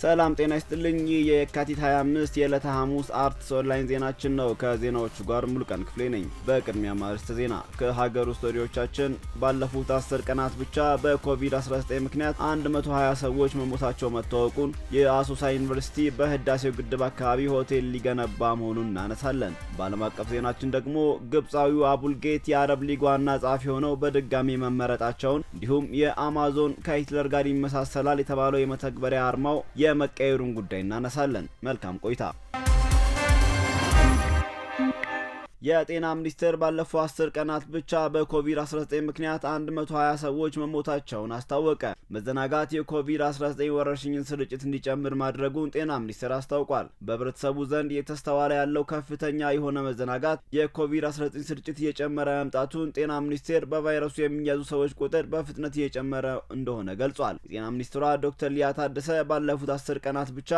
ሰላም ጤና ይስጥልኝ። ይህ የካቲት 25 የዕለተ ሐሙስ አርትስ ኦንላይን ዜናችን ነው። ከዜናዎቹ ጋር ሙሉቀን ክፍሌ ነኝ። በቅድሚያ ማርስተ ዜና ከሀገር ውስጥ ወዲዎቻችን ባለፉት 10 ቀናት ብቻ በኮቪድ-19 ምክንያት 120 ሰዎች መሞታቸው መታወቁን፣ የአሶሳ ዩኒቨርሲቲ በህዳሴው ግድብ አካባቢ ሆቴል ሊገነባ መሆኑን እናነሳለን። በዓለም አቀፍ ዜናችን ደግሞ ግብፃዊው አቡልጌት የአረብ ሊግ ዋና ጸሐፊ ሆነው በድጋሚ መመረጣቸውን፣ እንዲሁም የአማዞን ከሂትለር ጋር ይመሳሰላል የተባለው የመተግበሪያ አርማው የመቀየሩን ጉዳይ እናነሳለን። መልካም ቆይታ የጤና ሚኒስቴር ባለፈው አስር ቀናት ብቻ በኮቪድ-19 ምክንያት 120 ሰዎች መሞታቸውን አስታወቀ። መዘናጋት የኮቪድ-19 ወረርሽኝን ስርጭት እንዲጨምር ማድረጉን ጤና ሚኒስቴር አስታውቋል። በህብረተሰቡ ዘንድ እየተስተዋለ ያለው ከፍተኛ የሆነ መዘናጋት የኮቪድ-19 ስርጭት እየጨመረ መምጣቱን ጤና ሚኒስቴር በቫይረሱ የሚያዙ ሰዎች ቁጥር በፍጥነት እየጨመረ እንደሆነ ገልጿል። የጤና ሚኒስትሯ ዶክተር ሊያ ታደሰ ባለፉት አስር ቀናት ብቻ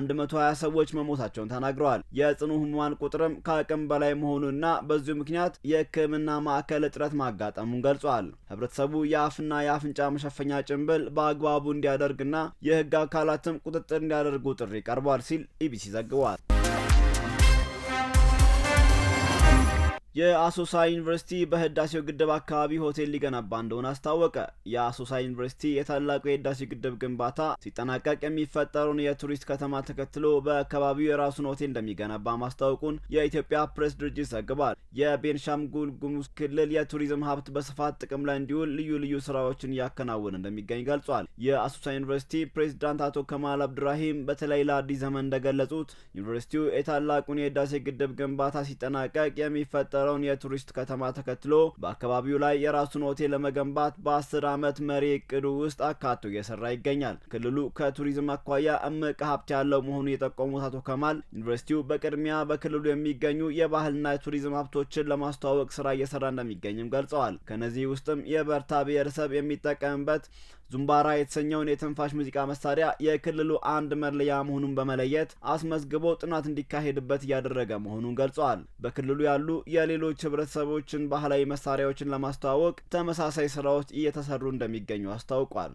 120 ሰዎች መሞታቸውን ተናግረዋል። የጽኑ ህሙማን ቁጥርም ከአቅም በላይ መሆኑ መሆኑንና በዚሁ ምክንያት የሕክምና ማዕከል እጥረት ማጋጠሙን ገልጿል። ህብረተሰቡ የአፍና የአፍንጫ መሸፈኛ ጭንብል በአግባቡ እንዲያደርግና የህግ አካላትም ቁጥጥር እንዲያደርጉ ጥሪ ቀርቧል ሲል ኢቢሲ ዘግቧል። የአሶሳ ዩኒቨርሲቲ በህዳሴው ግድብ አካባቢ ሆቴል ሊገነባ እንደሆነ አስታወቀ። የአሶሳ ዩኒቨርሲቲ የታላቁ የህዳሴ ግድብ ግንባታ ሲጠናቀቅ የሚፈጠሩን የቱሪስት ከተማ ተከትሎ በአካባቢው የራሱን ሆቴል እንደሚገነባ ማስታወቁን የኢትዮጵያ ፕሬስ ድርጅት ዘግቧል። የቤንሻንጉል ጉሙዝ ክልል የቱሪዝም ሀብት በስፋት ጥቅም ላይ እንዲውል ልዩ ልዩ ስራዎችን እያከናወነ እንደሚገኝ ገልጿል። የአሶሳ ዩኒቨርሲቲ ፕሬዚዳንት አቶ ከማል አብዱራሂም በተለይ ለአዲስ ዘመን እንደገለጹት ዩኒቨርሲቲው የታላቁን የህዳሴ ግድብ ግንባታ ሲጠናቀቅ የሚፈጠረ የነበረውን የቱሪስት ከተማ ተከትሎ በአካባቢው ላይ የራሱን ሆቴል ለመገንባት በአስር ዓመት መሪ እቅዱ ውስጥ አካቶ እየሰራ ይገኛል። ክልሉ ከቱሪዝም አኳያ እምቅ ሀብት ያለው መሆኑን የጠቆሙት አቶ ከማል ዩኒቨርሲቲው በቅድሚያ በክልሉ የሚገኙ የባህልና የቱሪዝም ሀብቶችን ለማስተዋወቅ ስራ እየሰራ እንደሚገኝም ገልጸዋል። ከነዚህ ውስጥም የበርታ ብሔረሰብ የሚጠቀምበት ዙምባራ የተሰኘውን የትንፋሽ ሙዚቃ መሳሪያ የክልሉ አንድ መለያ መሆኑን በመለየት አስመዝግቦ ጥናት እንዲካሄድበት እያደረገ መሆኑን ገልጸዋል። በክልሉ ያሉ የሌ ሌሎች ህብረተሰቦችን ባህላዊ መሳሪያዎችን ለማስተዋወቅ ተመሳሳይ ስራዎች እየተሰሩ እንደሚገኙ አስታውቋል።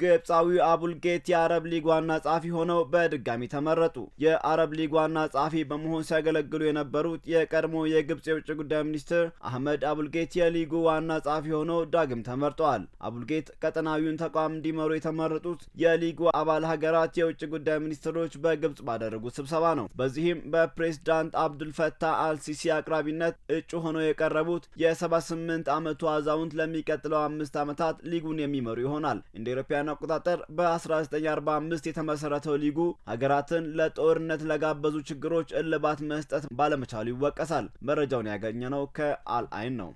ግብፃዊ አቡልጌት የአረብ ሊግ ዋና ጸሐፊ ሆነው በድጋሚ ተመረጡ። የአረብ ሊግ ዋና ጸሐፊ በመሆን ሲያገለግሉ የነበሩት የቀድሞ የግብፅ የውጭ ጉዳይ ሚኒስትር አህመድ አቡልጌት የሊጉ ዋና ጸሐፊ ሆነው ዳግም ተመርጠዋል። አቡልጌት ቀጠናዊውን ተቋም እንዲመሩ የተመረጡት የሊጉ አባል ሀገራት የውጭ ጉዳይ ሚኒስትሮች በግብፅ ባደረጉት ስብሰባ ነው። በዚህም በፕሬዝዳንት አብዱልፈታህ አልሲሲ አቅራቢነት እጩ ሆነው የቀረቡት የ78 ዓመቱ አዛውንት ለሚቀጥለው አምስት ዓመታት ሊጉን የሚመሩ ይሆናል እንደ አቆጣጠር በ1945 የተመሰረተው ሊጉ ሀገራትን ለጦርነት ለጋበዙ ችግሮች እልባት መስጠት ባለመቻሉ ይወቀሳል። መረጃውን ያገኘ ነው ከአልአይን ነው።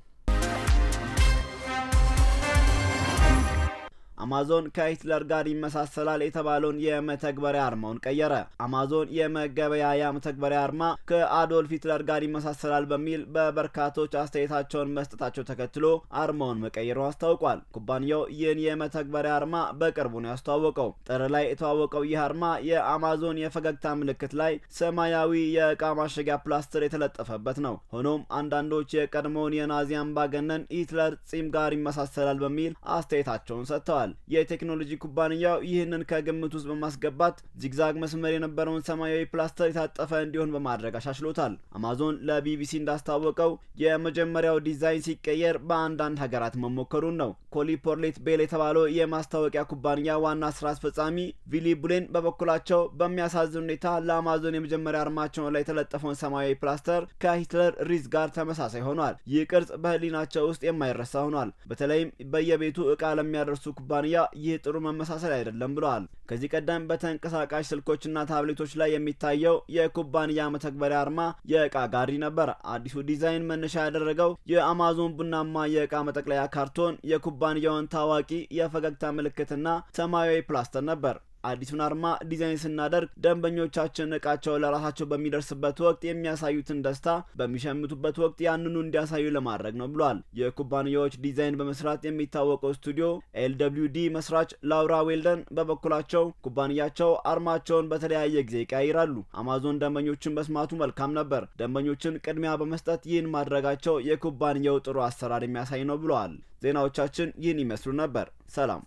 አማዞን ከሂትለር ጋር ይመሳሰላል የተባለውን የመተግበሪያ አርማውን ቀየረ። አማዞን የመገበያያ መተግበሪያ አርማ ከአዶልፍ ሂትለር ጋር ይመሳሰላል በሚል በበርካቶች አስተያየታቸውን መስጠታቸው ተከትሎ አርማውን መቀየሩ አስታውቋል። ኩባንያው ይህን የመተግበሪያ አርማ በቅርቡ ነው ያስተዋወቀው። ጥር ላይ የተዋወቀው ይህ አርማ የአማዞን የፈገግታ ምልክት ላይ ሰማያዊ የእቃ ማሸጊያ ፕላስትር የተለጠፈበት ነው። ሆኖም አንዳንዶች የቀድሞውን የናዚ አምባገነን ሂትለር ጺም ጋር ይመሳሰላል በሚል አስተያየታቸውን ሰጥተዋል። ገልጸዋል። የቴክኖሎጂ ኩባንያው ይህንን ከግምት ውስጥ በማስገባት ዚግዛግ መስመር የነበረውን ሰማያዊ ፕላስተር የታጠፈ እንዲሆን በማድረግ አሻሽሎታል። አማዞን ለቢቢሲ እንዳስታወቀው የመጀመሪያው ዲዛይን ሲቀየር በአንዳንድ ሀገራት መሞከሩን ነው። ኮሊፖርሌት ቤል የተባለው የማስታወቂያ ኩባንያ ዋና ስራ አስፈጻሚ ቪሊ ቡሌን በበኩላቸው በሚያሳዝን ሁኔታ ለአማዞን የመጀመሪያ አርማቸውን ላይ የተለጠፈውን ሰማያዊ ፕላስተር ከሂትለር ሪዝ ጋር ተመሳሳይ ሆኗል። ይህ ቅርጽ በህሊናቸው ውስጥ የማይረሳ ሆኗል። በተለይም በየቤቱ እቃ ለሚያደርሱ ኩባ ኩባንያ ይህ ጥሩ መመሳሰል አይደለም ብለዋል። ከዚህ ቀደም በተንቀሳቃሽ ስልኮችና ታብሌቶች ላይ የሚታየው የኩባንያ መተግበሪያ አርማ የእቃ ጋሪ ነበር። አዲሱ ዲዛይን መነሻ ያደረገው የአማዞን ቡናማ የእቃ መጠቅለያ ካርቶን የኩባንያውን ታዋቂ የፈገግታ ምልክትና ሰማያዊ ፕላስተር ነበር። አዲሱን አርማ ዲዛይን ስናደርግ ደንበኞቻችን እቃቸው ለራሳቸው በሚደርስበት ወቅት የሚያሳዩትን ደስታ በሚሸምቱበት ወቅት ያንኑ እንዲያሳዩ ለማድረግ ነው ብሏል። የኩባንያዎች ዲዛይን በመስራት የሚታወቀው ስቱዲዮ ኤልደብሊዩ መስራች ላውራ ዌልደን በበኩላቸው ኩባንያቸው አርማቸውን በተለያየ ጊዜ ይቀያይራሉ። አማዞን ደንበኞችን በስማቱ መልካም ነበር። ደንበኞችን ቅድሚያ በመስጠት ይህን ማድረጋቸው የኩባንያው ጥሩ አሰራር የሚያሳይ ነው ብለዋል። ዜናዎቻችን ይህን ይመስሉ ነበር። ሰላም